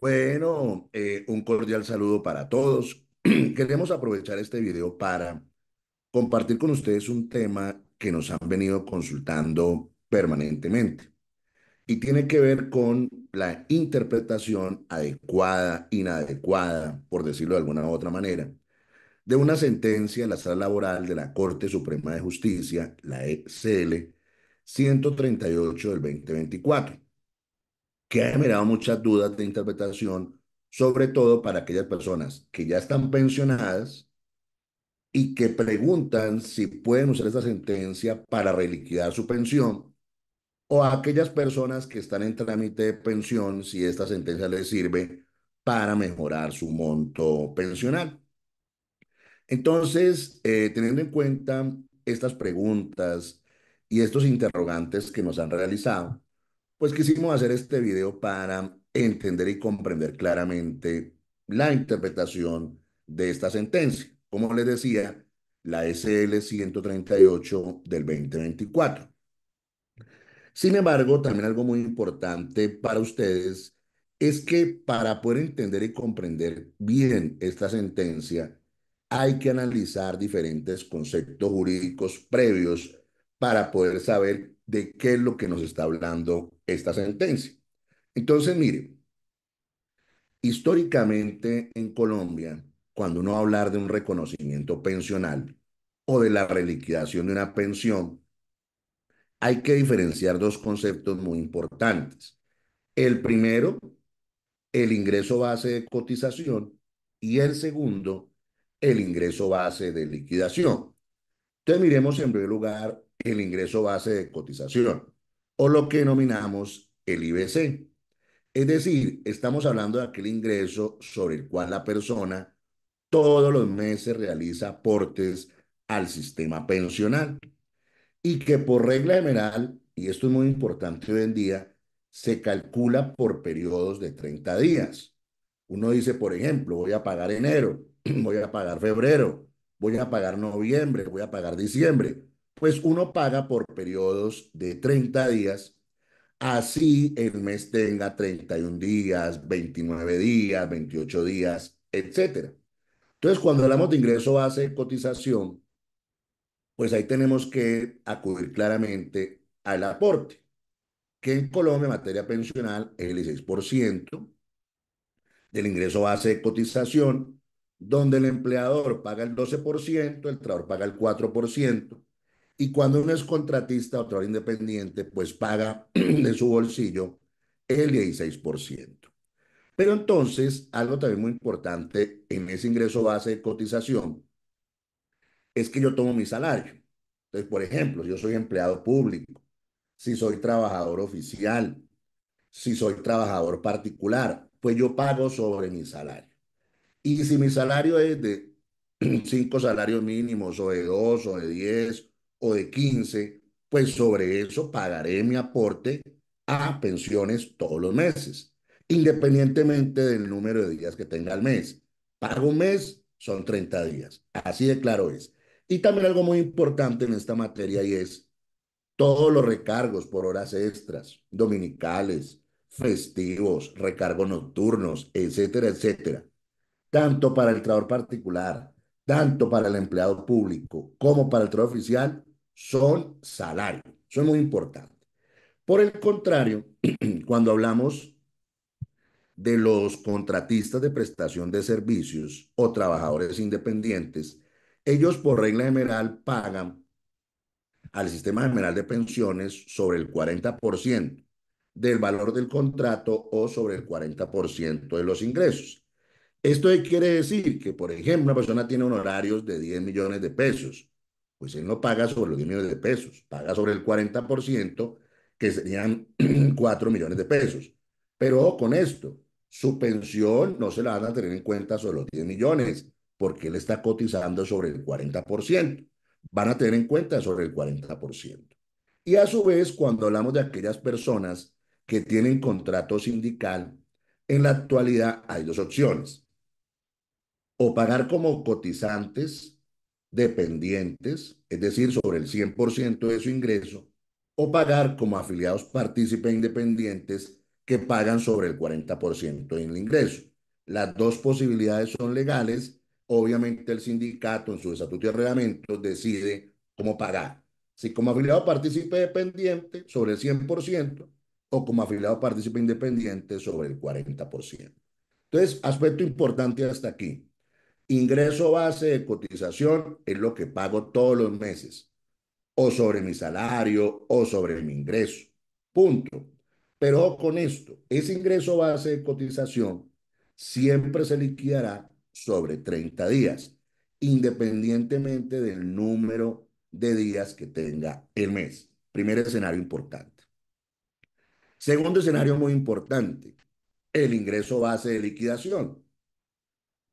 Bueno, eh, un cordial saludo para todos. Queremos aprovechar este video para compartir con ustedes un tema que nos han venido consultando permanentemente y tiene que ver con la interpretación adecuada, inadecuada, por decirlo de alguna u otra manera, de una sentencia en la sala laboral de la Corte Suprema de Justicia, la ECL 138 del 2024 que ha generado muchas dudas de interpretación, sobre todo para aquellas personas que ya están pensionadas y que preguntan si pueden usar esta sentencia para reliquidar su pensión, o a aquellas personas que están en trámite de pensión si esta sentencia les sirve para mejorar su monto pensional. Entonces, eh, teniendo en cuenta estas preguntas y estos interrogantes que nos han realizado, pues quisimos hacer este video para entender y comprender claramente la interpretación de esta sentencia. Como les decía, la SL 138 del 2024. Sin embargo, también algo muy importante para ustedes es que para poder entender y comprender bien esta sentencia, hay que analizar diferentes conceptos jurídicos previos para poder saber de qué es lo que nos está hablando esta sentencia. Entonces, mire, históricamente en Colombia, cuando uno va a hablar de un reconocimiento pensional o de la reliquidación de una pensión, hay que diferenciar dos conceptos muy importantes. El primero, el ingreso base de cotización y el segundo, el ingreso base de liquidación. Entonces miremos en primer lugar el ingreso base de cotización, o lo que denominamos el IBC. Es decir, estamos hablando de aquel ingreso sobre el cual la persona todos los meses realiza aportes al sistema pensional y que por regla general, y esto es muy importante hoy en día, se calcula por periodos de 30 días. Uno dice, por ejemplo, voy a pagar enero, voy a pagar febrero, voy a pagar noviembre, voy a pagar diciembre pues uno paga por periodos de 30 días. Así el mes tenga 31 días, 29 días, 28 días, etc. Entonces, cuando hablamos de ingreso base cotización, pues ahí tenemos que acudir claramente al aporte, que en Colombia en materia pensional es el 6% del ingreso base de cotización, donde el empleador paga el 12%, el trabajador paga el 4%, y cuando uno es contratista o trabajador independiente, pues paga de su bolsillo el 16%. Pero entonces, algo también muy importante en ese ingreso base de cotización es que yo tomo mi salario. Entonces, por ejemplo, si yo soy empleado público, si soy trabajador oficial, si soy trabajador particular, pues yo pago sobre mi salario. Y si mi salario es de cinco salarios mínimos o de dos o de diez o de 15, pues sobre eso pagaré mi aporte a pensiones todos los meses, independientemente del número de días que tenga el mes. Pago un mes, son 30 días. Así de claro es. Y también algo muy importante en esta materia y es todos los recargos por horas extras, dominicales, festivos, recargos nocturnos, etcétera, etcétera. Tanto para el trabajador particular, tanto para el empleado público como para el trabajador oficial, son salario. son muy importantes. Por el contrario, cuando hablamos de los contratistas de prestación de servicios o trabajadores independientes, ellos por regla general pagan al sistema general de pensiones sobre el 40% del valor del contrato o sobre el 40% de los ingresos. Esto quiere decir que, por ejemplo, una persona tiene un horario de 10 millones de pesos pues él no paga sobre los 10 millones de pesos, paga sobre el 40%, que serían 4 millones de pesos. Pero con esto, su pensión no se la van a tener en cuenta sobre los 10 millones, porque él está cotizando sobre el 40%. Van a tener en cuenta sobre el 40%. Y a su vez, cuando hablamos de aquellas personas que tienen contrato sindical, en la actualidad hay dos opciones. O pagar como cotizantes dependientes, es decir, sobre el 100% de su ingreso, o pagar como afiliados partícipes independientes que pagan sobre el 40% el ingreso. Las dos posibilidades son legales. Obviamente el sindicato en su estatuto y reglamento decide cómo pagar. Si como afiliado partícipe dependiente sobre el 100% o como afiliado partícipe independiente sobre el 40%. Entonces, aspecto importante hasta aquí ingreso base de cotización es lo que pago todos los meses, o sobre mi salario o sobre mi ingreso. Punto. Pero con esto, ese ingreso base de cotización siempre se liquidará sobre 30 días, independientemente del número de días que tenga el mes. Primer escenario importante. Segundo escenario muy importante, el ingreso base de liquidación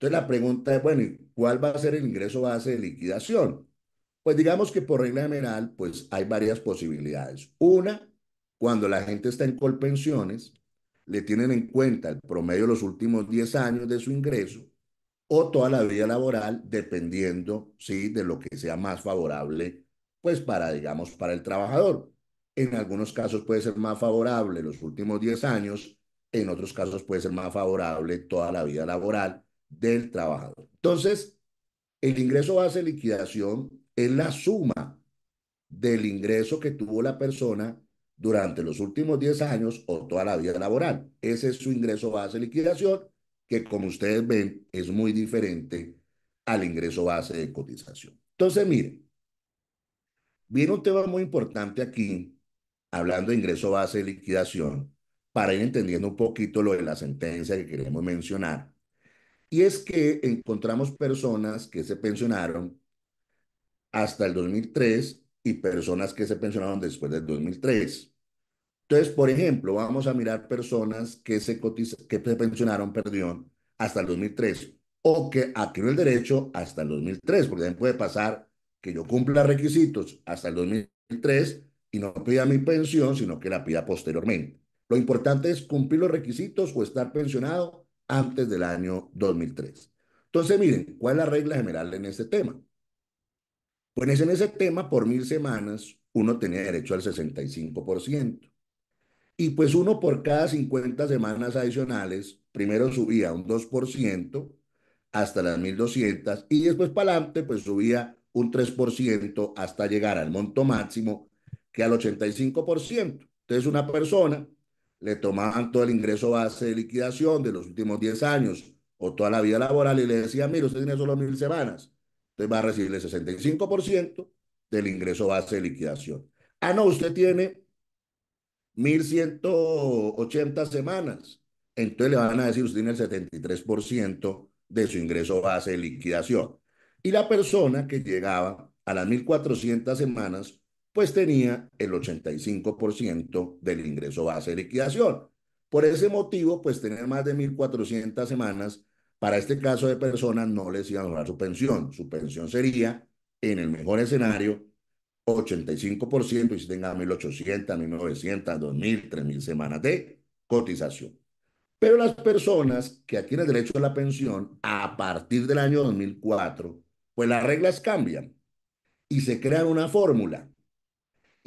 la pregunta es, bueno, ¿cuál va a ser el ingreso base de liquidación? Pues digamos que por regla general, pues hay varias posibilidades. Una, cuando la gente está en colpensiones, le tienen en cuenta el promedio de los últimos 10 años de su ingreso o toda la vida laboral, dependiendo, sí, de lo que sea más favorable, pues para, digamos, para el trabajador. En algunos casos puede ser más favorable los últimos 10 años, en otros casos puede ser más favorable toda la vida laboral, del trabajador. Entonces, el ingreso base de liquidación es la suma del ingreso que tuvo la persona durante los últimos 10 años o toda la vida laboral. Ese es su ingreso base de liquidación, que como ustedes ven es muy diferente al ingreso base de cotización. Entonces, miren, viene un tema muy importante aquí, hablando de ingreso base de liquidación, para ir entendiendo un poquito lo de la sentencia que queremos mencionar. Y es que encontramos personas que se pensionaron hasta el 2003 y personas que se pensionaron después del 2003. Entonces, por ejemplo, vamos a mirar personas que se, que se pensionaron, perdón, hasta el 2003 o que adquirió el derecho hasta el 2003, porque también puede pasar que yo cumpla requisitos hasta el 2003 y no pida mi pensión, sino que la pida posteriormente. Lo importante es cumplir los requisitos o estar pensionado antes del año 2003. Entonces, miren, ¿cuál es la regla general en este tema? Pues en ese tema, por mil semanas, uno tenía derecho al 65%. Y pues uno por cada 50 semanas adicionales, primero subía un 2% hasta las 1200 y después para adelante, pues subía un 3% hasta llegar al monto máximo que al 85%. Entonces, una persona le tomaban todo el ingreso base de liquidación de los últimos 10 años o toda la vida laboral y le decían, mire, usted tiene solo mil semanas, entonces va a recibir el 65% del ingreso base de liquidación. Ah, no, usted tiene 1.180 semanas, entonces le van a decir, usted tiene el 73% de su ingreso base de liquidación. Y la persona que llegaba a las 1.400 semanas pues tenía el 85% del ingreso base de liquidación. Por ese motivo, pues tener más de 1.400 semanas para este caso de personas no les iba a lograr su pensión. Su pensión sería, en el mejor escenario, 85% y si tenga 1.800, 1.900, 2.000, 3.000 semanas de cotización. Pero las personas que adquieren derecho a la pensión a partir del año 2004, pues las reglas cambian y se crea una fórmula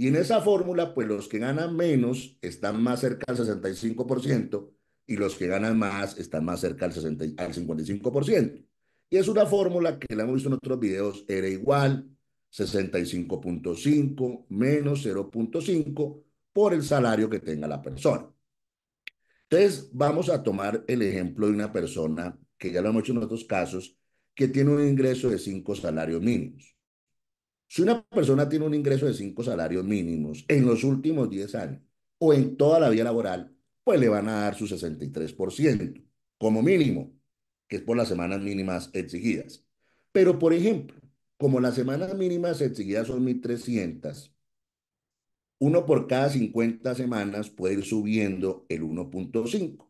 y en esa fórmula, pues los que ganan menos están más cerca al 65% y los que ganan más están más cerca al, 55%. Y es una fórmula que la hemos visto en otros videos, era igual 65.5 menos 0.5 por el salario que tenga la persona. Entonces, vamos a tomar el ejemplo de una persona que ya lo hemos hecho en otros casos, que tiene un ingreso de 5 salarios mínimos. Si una persona tiene un ingreso de cinco salarios mínimos en los últimos 10 años o en toda la vida laboral, pues le van a dar su 63% como mínimo, que es por las semanas mínimas exigidas. Pero, por ejemplo, como las semanas mínimas exigidas son 1.300, uno por cada 50 semanas puede ir subiendo el 1.5.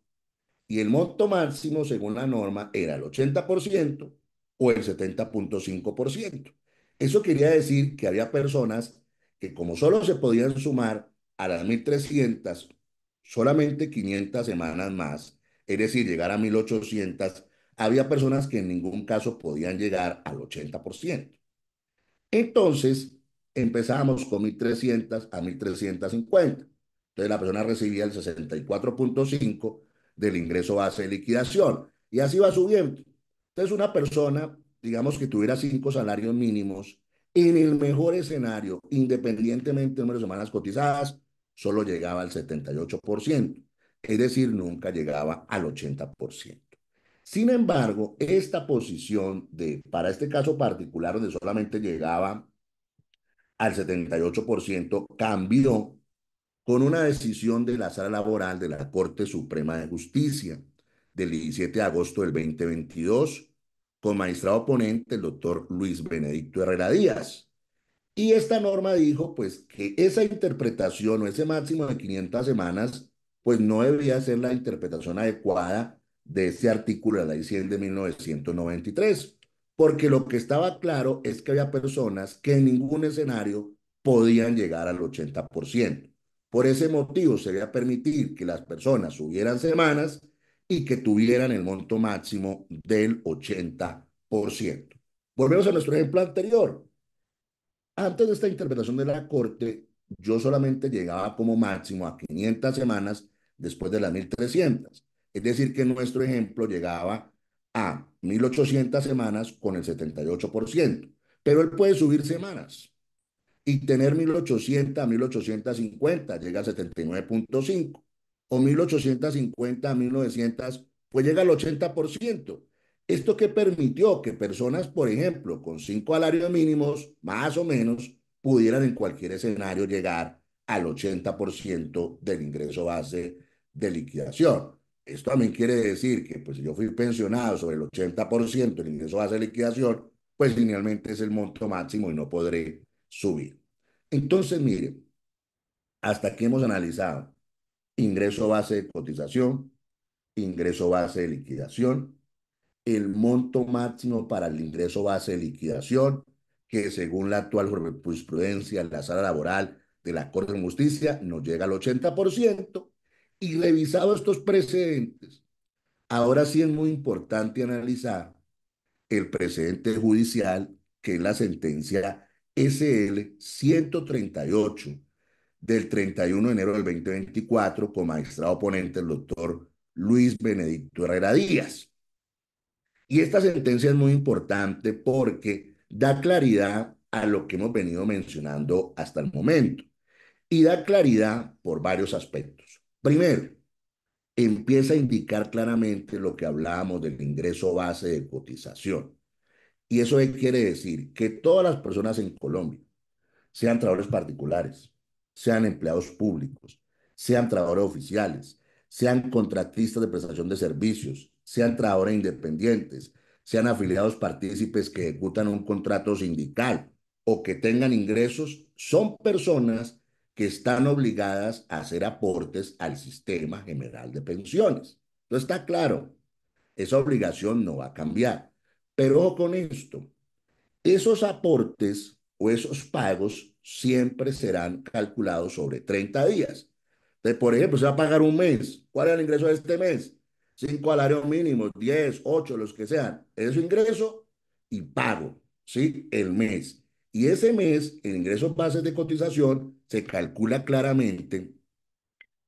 Y el monto máximo, según la norma, era el 80% o el 70.5%. Eso quería decir que había personas que como solo se podían sumar a las 1.300, solamente 500 semanas más, es decir, llegar a 1.800, había personas que en ningún caso podían llegar al 80%. Entonces, empezamos con 1.300 a 1.350. Entonces, la persona recibía el 64.5 del ingreso base de liquidación y así va subiendo. Entonces, una persona digamos que tuviera cinco salarios mínimos, en el mejor escenario, independientemente del número de semanas cotizadas, solo llegaba al 78%, es decir, nunca llegaba al 80%. Sin embargo, esta posición de, para este caso particular, donde solamente llegaba al 78%, cambió con una decisión de la sala laboral de la Corte Suprema de Justicia del 17 de agosto del 2022 con magistrado oponente, el doctor Luis Benedicto Herrera Díaz. Y esta norma dijo, pues, que esa interpretación o ese máximo de 500 semanas, pues no debía ser la interpretación adecuada de ese artículo de la ley 100 de 1993, porque lo que estaba claro es que había personas que en ningún escenario podían llegar al 80%. Por ese motivo, se debía permitir que las personas subieran semanas y que tuvieran el monto máximo del 80%. Volvemos a nuestro ejemplo anterior. Antes de esta interpretación de la Corte, yo solamente llegaba como máximo a 500 semanas después de las 1300. Es decir, que nuestro ejemplo llegaba a 1800 semanas con el 78%, pero él puede subir semanas y tener 1800 a 1850, llega a 79.5 o 1850 1900, pues llega al 80%. Esto que permitió que personas, por ejemplo, con cinco salarios mínimos, más o menos, pudieran en cualquier escenario llegar al 80% del ingreso base de liquidación. Esto también quiere decir que pues, si yo fui pensionado sobre el 80% del ingreso base de liquidación, pues linealmente es el monto máximo y no podré subir. Entonces, miren, hasta aquí hemos analizado ingreso base de cotización, ingreso base de liquidación, el monto máximo para el ingreso base de liquidación, que según la actual jurisprudencia de la sala laboral de la Corte de Justicia nos llega al 80%, y revisado estos precedentes, ahora sí es muy importante analizar el precedente judicial, que es la sentencia SL 138 del 31 de enero del 2024 con magistrado oponente el doctor Luis Benedicto Herrera Díaz. Y esta sentencia es muy importante porque da claridad a lo que hemos venido mencionando hasta el momento y da claridad por varios aspectos. Primero, empieza a indicar claramente lo que hablábamos del ingreso base de cotización. Y eso quiere decir que todas las personas en Colombia, sean trabajadores particulares, sean empleados públicos, sean trabajadores oficiales, sean contratistas de prestación de servicios, sean trabajadores independientes, sean afiliados partícipes que ejecutan un contrato sindical o que tengan ingresos, son personas que están obligadas a hacer aportes al sistema general de pensiones. No está claro. Esa obligación no va a cambiar. Pero ojo con esto, esos aportes o esos pagos siempre serán calculados sobre 30 días. Entonces, por ejemplo, se va a pagar un mes. ¿Cuál es el ingreso de este mes? Cinco salarios mínimos, diez, ocho, los que sean. Es su ingreso y pago, ¿sí? El mes. Y ese mes, el ingreso base de cotización, se calcula claramente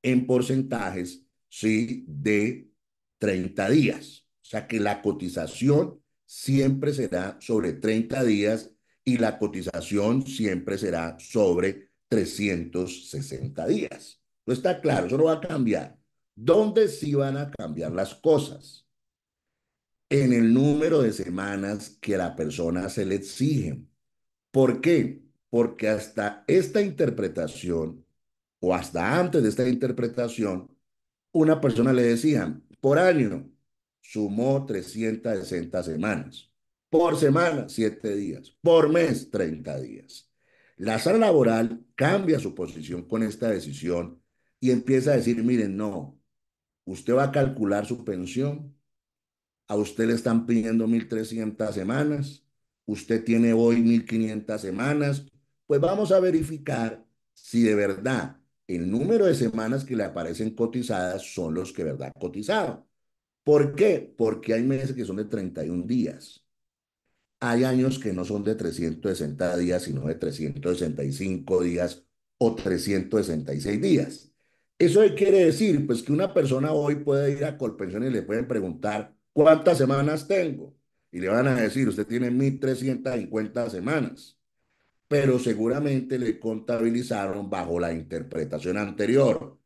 en porcentajes, ¿sí? De 30 días. O sea que la cotización siempre será sobre 30 días y la cotización siempre será sobre 360 días. No está claro, eso no va a cambiar. ¿Dónde sí van a cambiar las cosas? En el número de semanas que la persona se le exige. ¿Por qué? Porque hasta esta interpretación, o hasta antes de esta interpretación, una persona le decían, por año, sumó 360 semanas por semana siete días, por mes 30 días. La sala laboral cambia su posición con esta decisión y empieza a decir, miren, no, usted va a calcular su pensión, a usted le están pidiendo 1.300 semanas, usted tiene hoy 1.500 semanas, pues vamos a verificar si de verdad el número de semanas que le aparecen cotizadas son los que verdad cotizaron. ¿Por qué? Porque hay meses que son de 31 días. Hay años que no son de 360 días, sino de 365 días o 366 días. Eso quiere decir, pues, que una persona hoy puede ir a Colpensión y le pueden preguntar, ¿cuántas semanas tengo? Y le van a decir, usted tiene 1.350 semanas, pero seguramente le contabilizaron bajo la interpretación anterior,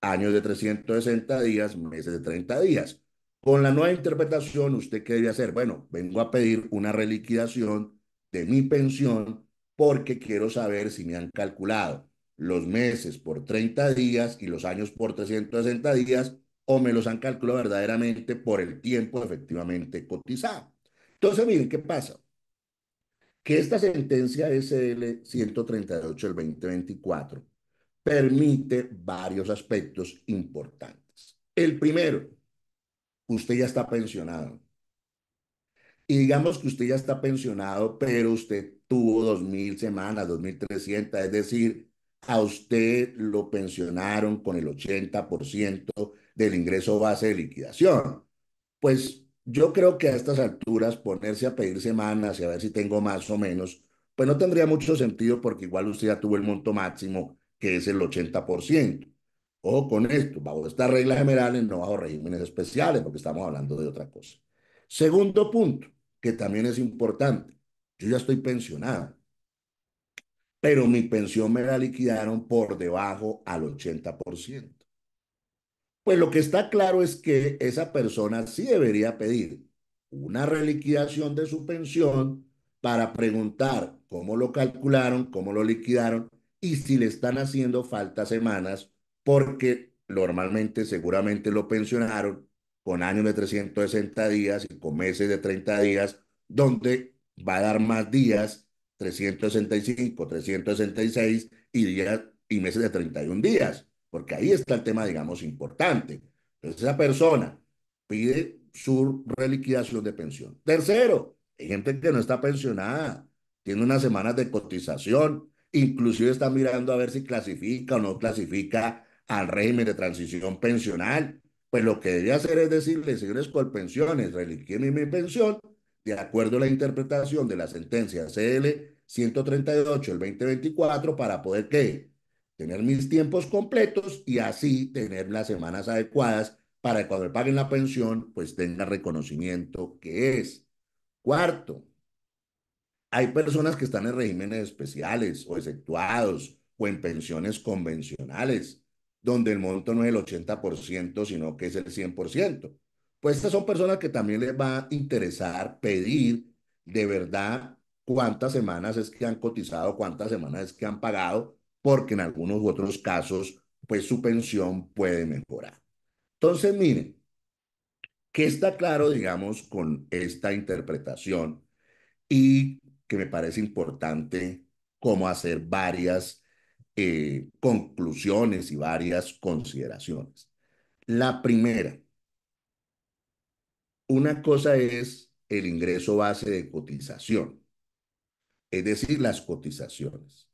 años de 360 días, meses de 30 días. Con la nueva interpretación, ¿usted qué debe hacer? Bueno, vengo a pedir una reliquidación de mi pensión porque quiero saber si me han calculado los meses por 30 días y los años por 360 días o me los han calculado verdaderamente por el tiempo efectivamente cotizado. Entonces, miren, ¿qué pasa? Que esta sentencia SL 138 del 2024 permite varios aspectos importantes. El primero, usted ya está pensionado. Y digamos que usted ya está pensionado, pero usted tuvo 2.000 semanas, 2.300, es decir, a usted lo pensionaron con el 80% del ingreso base de liquidación. Pues yo creo que a estas alturas ponerse a pedir semanas y a ver si tengo más o menos, pues no tendría mucho sentido porque igual usted ya tuvo el monto máximo que es el 80% o con esto, bajo estas reglas generales, no bajo regímenes especiales, porque estamos hablando de otra cosa. Segundo punto, que también es importante, yo ya estoy pensionado, pero mi pensión me la liquidaron por debajo al 80%. Pues lo que está claro es que esa persona sí debería pedir una reliquidación de su pensión para preguntar cómo lo calcularon, cómo lo liquidaron y si le están haciendo falta semanas porque normalmente seguramente lo pensionaron con años de 360 días y con meses de 30 días, donde va a dar más días, 365, 366 y, días, y meses de 31 días, porque ahí está el tema, digamos, importante. Entonces esa persona pide su reliquidación de pensión. Tercero, hay gente que no está pensionada, tiene unas semanas de cotización, inclusive está mirando a ver si clasifica o no clasifica al régimen de transición pensional. Pues lo que debe hacer es decirle, señores pensiones, reliquien mi pensión, de acuerdo a la interpretación de la sentencia CL 138 del 2024, para poder ¿qué? tener mis tiempos completos y así tener las semanas adecuadas para que cuando le paguen la pensión, pues tenga reconocimiento que es. Cuarto, hay personas que están en regímenes especiales o exceptuados o en pensiones convencionales donde el monto no es el 80%, sino que es el 100%. Pues estas son personas que también les va a interesar pedir de verdad cuántas semanas es que han cotizado, cuántas semanas es que han pagado, porque en algunos u otros casos, pues su pensión puede mejorar. Entonces, miren, que está claro, digamos, con esta interpretación y que me parece importante cómo hacer varias eh, conclusiones y varias consideraciones. La primera, una cosa es el ingreso base de cotización, es decir, las cotizaciones.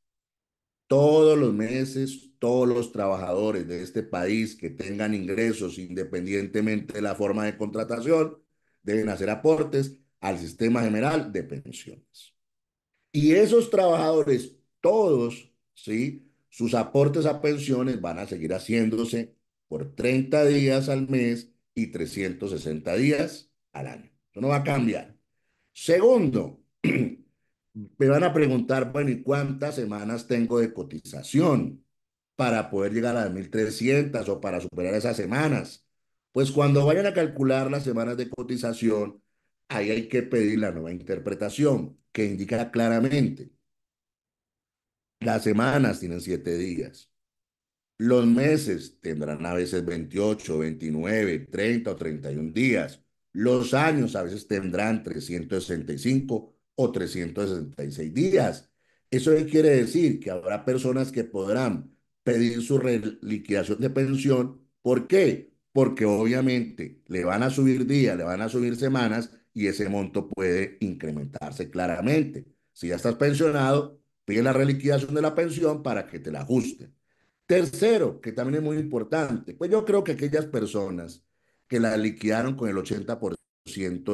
Todos los meses, todos los trabajadores de este país que tengan ingresos independientemente de la forma de contratación deben hacer aportes al sistema general de pensiones. Y esos trabajadores, todos, ¿sí? Sus aportes a pensiones van a seguir haciéndose por 30 días al mes y 360 días al año. Eso no va a cambiar. Segundo, me van a preguntar, bueno, ¿y cuántas semanas tengo de cotización para poder llegar a 1.300 o para superar esas semanas? Pues cuando vayan a calcular las semanas de cotización, ahí hay que pedir la nueva interpretación que indica claramente las semanas tienen siete días. Los meses tendrán a veces 28, 29, 30 o 31 días. Los años a veces tendrán 365 o 366 días. Eso quiere decir que habrá personas que podrán pedir su liquidación de pensión. ¿Por qué? Porque obviamente le van a subir días, le van a subir semanas y ese monto puede incrementarse claramente. Si ya estás pensionado, Pide la reliquidación de la pensión para que te la ajusten. Tercero, que también es muy importante, pues yo creo que aquellas personas que la liquidaron con el 80%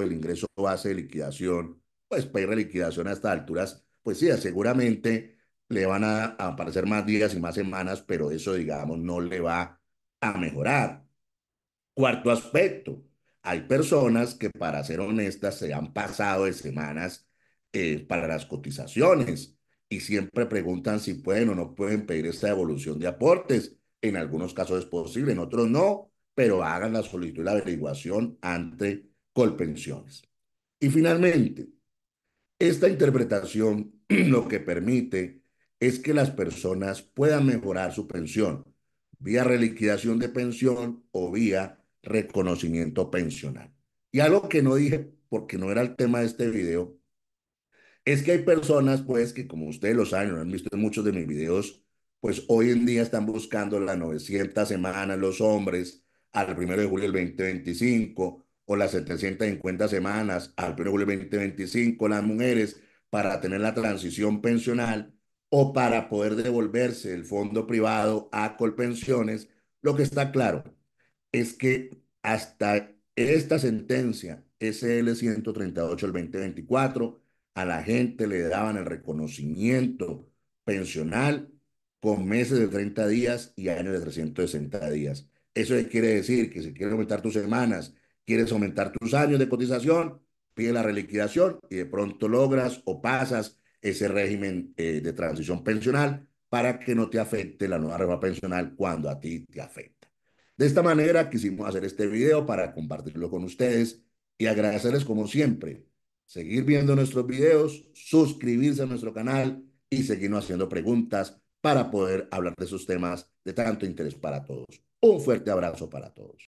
del ingreso base de liquidación, pues pedir reliquidación a estas alturas, pues sí, seguramente le van a, aparecer más días y más semanas, pero eso, digamos, no le va a mejorar. Cuarto aspecto, hay personas que, para ser honestas, se han pasado de semanas eh, para las cotizaciones y siempre preguntan si pueden o no pueden pedir esa devolución de aportes. En algunos casos es posible, en otros no, pero hagan la solicitud la averiguación ante Colpensiones. Y finalmente, esta interpretación lo que permite es que las personas puedan mejorar su pensión vía reliquidación de pensión o vía reconocimiento pensional. Y algo que no dije porque no era el tema de este video, es que hay personas, pues, que como ustedes lo saben, lo han visto en muchos de mis videos, pues hoy en día están buscando las 900 semanas los hombres al 1 de julio del 2025 o las 750 semanas al 1 de julio del 2025 las mujeres para tener la transición pensional o para poder devolverse el fondo privado a Colpensiones, lo que está claro es que hasta esta sentencia SL 138 del 2024 a la gente le daban el reconocimiento pensional con meses de 30 días y años de 360 días. Eso quiere decir que si quieres aumentar tus semanas, quieres aumentar tus años de cotización, pide la reliquidación y de pronto logras o pasas ese régimen eh, de transición pensional para que no te afecte la nueva reforma pensional cuando a ti te afecta. De esta manera quisimos hacer este video para compartirlo con ustedes y agradecerles como siempre seguir viendo nuestros videos, suscribirse a nuestro canal y seguirnos haciendo preguntas para poder hablar de esos temas de tanto interés para todos. Un fuerte abrazo para todos.